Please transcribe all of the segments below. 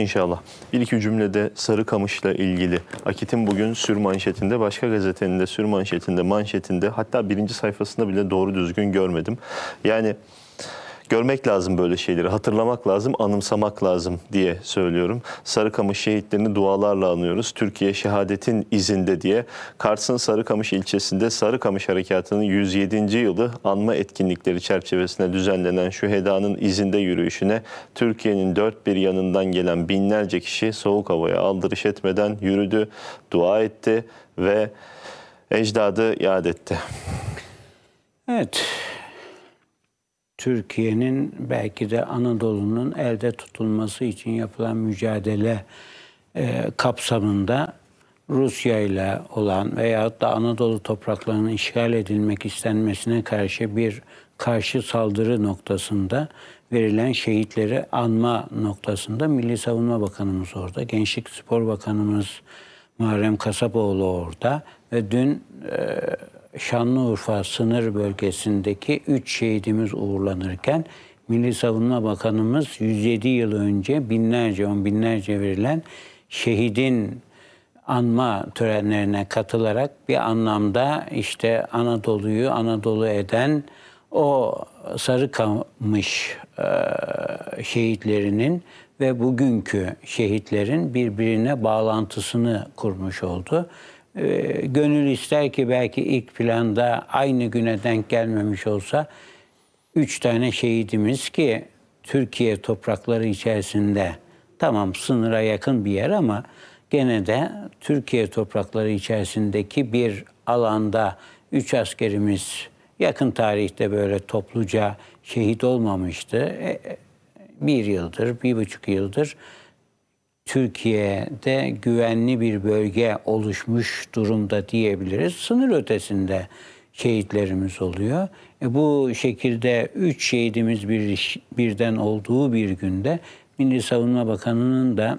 İnşallah. Bir iki cümlede Sarıkamış'la ilgili. Akit'in bugün sür manşetinde, başka gazetenin de sür manşetinde, manşetinde hatta birinci sayfasında bile doğru düzgün görmedim. Yani görmek lazım böyle şeyleri, hatırlamak lazım, anımsamak lazım diye söylüyorum. Sarıkamış şehitlerini dualarla anıyoruz. Türkiye şehadetin izinde diye Kars'ın Sarıkamış ilçesinde Sarıkamış Harekatı'nın 107. yılı anma etkinlikleri çerçevesinde düzenlenen şu hedanın izinde yürüyüşüne Türkiye'nin dört bir yanından gelen binlerce kişi soğuk havaya aldırış etmeden yürüdü, dua etti ve ecdadı yad etti. Evet. Türkiye'nin belki de Anadolu'nun elde tutulması için yapılan mücadele e, kapsamında Rusya ile olan veyahut da Anadolu topraklarının işgal edilmek istenmesine karşı bir karşı saldırı noktasında verilen şehitleri anma noktasında Milli Savunma Bakanımız orada, Gençlik Spor Bakanımız Muharrem Kasapoğlu orada ve dün e, Şanlıurfa sınır bölgesindeki 3 şehidimiz uğurlanırken Milli Savunma Bakanımız 107 yıl önce binlerce, on binlerce verilen şehidin anma törenlerine katılarak bir anlamda işte Anadolu'yu Anadolu eden o sarı kalmış e, şehitlerinin ve bugünkü şehitlerin birbirine bağlantısını kurmuş oldu. Ee, gönül ister ki belki ilk planda aynı güne denk gelmemiş olsa üç tane şehidimiz ki Türkiye toprakları içerisinde tamam sınıra yakın bir yer ama gene de Türkiye toprakları içerisindeki bir alanda üç askerimiz yakın tarihte böyle topluca şehit olmamıştı. E, e, bir yıldır, bir buçuk yıldır Türkiye'de güvenli bir bölge oluşmuş durumda diyebiliriz. Sınır ötesinde şehitlerimiz oluyor. E bu şekilde üç şehidimiz bir, birden olduğu bir günde Milli Savunma Bakanı'nın da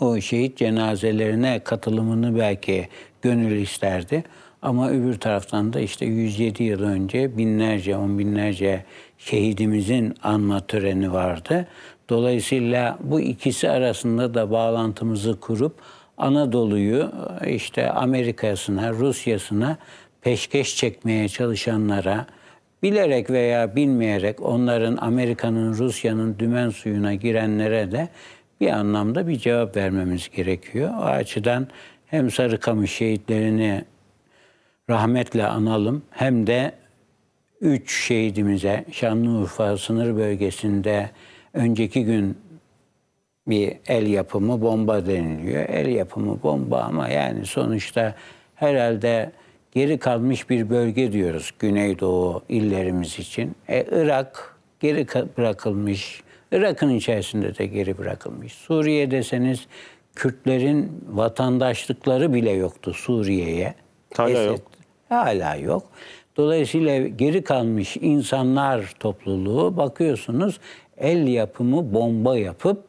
o şehit cenazelerine katılımını belki gönül isterdi. Ama öbür taraftan da işte 107 yıl önce binlerce, on binlerce şehidimizin anma töreni vardı. Dolayısıyla bu ikisi arasında da bağlantımızı kurup Anadolu'yu e, işte Amerika'sına, Rusya'sına peşkeş çekmeye çalışanlara bilerek veya bilmeyerek onların Amerika'nın, Rusya'nın dümen suyuna girenlere de bir anlamda bir cevap vermemiz gerekiyor. O açıdan hem Sarıkamış şehitlerini rahmetle analım hem de üç şehidimize Şanlıurfa sınır bölgesinde önceki gün bir el yapımı bomba deniliyor. El yapımı bomba ama yani sonuçta herhalde geri kalmış bir bölge diyoruz Güneydoğu illerimiz için. E, Irak geri bırakılmış, Irak'ın içerisinde de geri bırakılmış. Suriye deseniz Kürtlerin vatandaşlıkları bile yoktu Suriye'ye. Hala Esed, yok. Hala yok. Dolayısıyla geri kalmış insanlar topluluğu bakıyorsunuz el yapımı bomba yapıp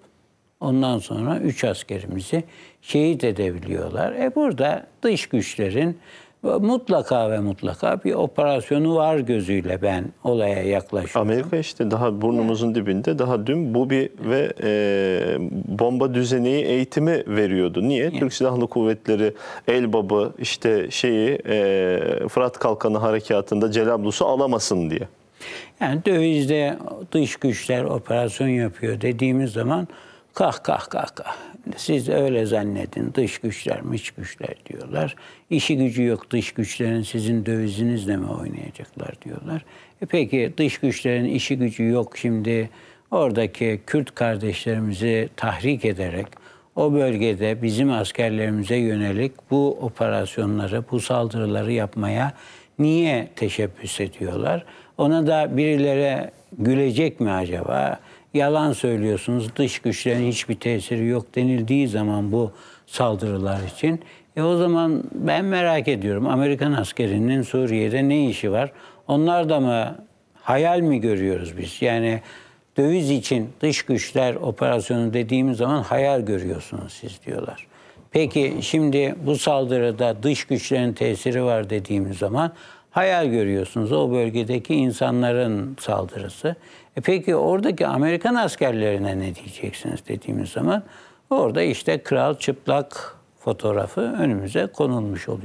ondan sonra üç askerimizi şehit edebiliyorlar. E burada dış güçlerin mutlaka ve mutlaka bir operasyonu var gözüyle ben olaya yaklaşıyorum. Amerika işte daha burnumuzun dibinde daha dün bu Bubi ve e, bomba düzeneyi eğitimi veriyordu. Niye? Evet. Türk Silahlı Kuvvetleri Elbab'ı işte şeyi e, Fırat Kalkanı harekatında Celablus'u alamasın diye. Yani dövizde dış güçler operasyon yapıyor dediğimiz zaman Kah kah kah kah. Siz öyle zannedin dış güçler mış güçler diyorlar. İşi gücü yok dış güçlerin sizin dövizinizle mi oynayacaklar diyorlar. E peki dış güçlerin işi gücü yok şimdi oradaki Kürt kardeşlerimizi tahrik ederek o bölgede bizim askerlerimize yönelik bu operasyonları, bu saldırıları yapmaya niye teşebbüs ediyorlar? Ona da birilere gülecek mi acaba? yalan söylüyorsunuz, dış güçlerin hiçbir tesiri yok denildiği zaman bu saldırılar için e o zaman ben merak ediyorum Amerikan askerinin Suriye'de ne işi var? Onlar da mı hayal mi görüyoruz biz? Yani döviz için dış güçler operasyonu dediğimiz zaman hayal görüyorsunuz siz diyorlar. Peki şimdi bu saldırıda dış güçlerin tesiri var dediğimiz zaman hayal görüyorsunuz o bölgedeki insanların saldırısı. E peki oradaki Amerikan askerlerine ne diyeceksiniz dediğimiz zaman orada işte kral çıplak fotoğrafı önümüze konulmuş oluyor.